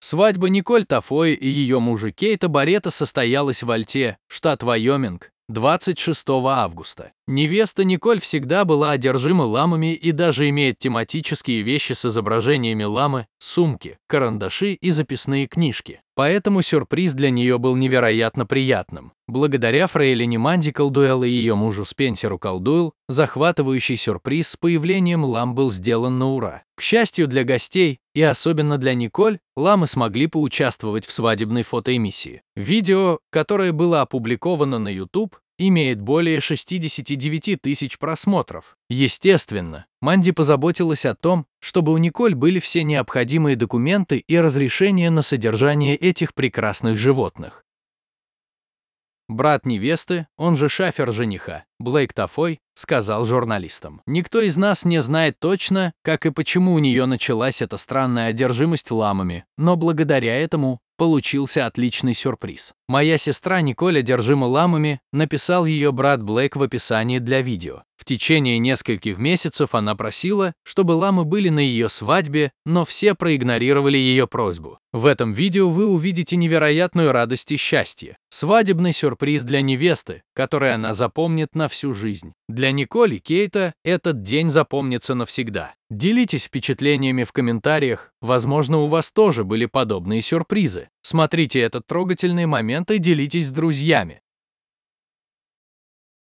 Свадьба Николь Тафои и ее мужа Кейта Барета состоялась в Альте, штат Вайоминг, 26 августа. Невеста Николь всегда была одержима ламами и даже имеет тематические вещи с изображениями ламы, сумки, карандаши и записные книжки. Поэтому сюрприз для нее был невероятно приятным. Благодаря Фрейлине Манди Колдуэлл и ее мужу Спенсеру Колдуэлл, захватывающий сюрприз с появлением лам был сделан на ура. К счастью для гостей, и особенно для Николь, ламы смогли поучаствовать в свадебной фотоэмиссии. Видео, которое было опубликовано на YouTube, имеет более 69 тысяч просмотров. Естественно, Манди позаботилась о том, чтобы у Николь были все необходимые документы и разрешения на содержание этих прекрасных животных. Брат невесты, он же шафер жениха, Блейк Тафой, сказал журналистам. Никто из нас не знает точно, как и почему у нее началась эта странная одержимость ламами, но благодаря этому получился отличный сюрприз. Моя сестра Николя держима ламами, написал ее брат Блейк в описании для видео. В течение нескольких месяцев она просила, чтобы ламы были на ее свадьбе, но все проигнорировали ее просьбу. В этом видео вы увидите невероятную радость и счастье. Свадебный сюрприз для невесты, который она запомнит на всю жизнь. Для Николи Кейта этот день запомнится навсегда. Делитесь впечатлениями в комментариях, возможно, у вас тоже были подобные сюрпризы. Смотрите этот трогательный момент и делитесь с друзьями.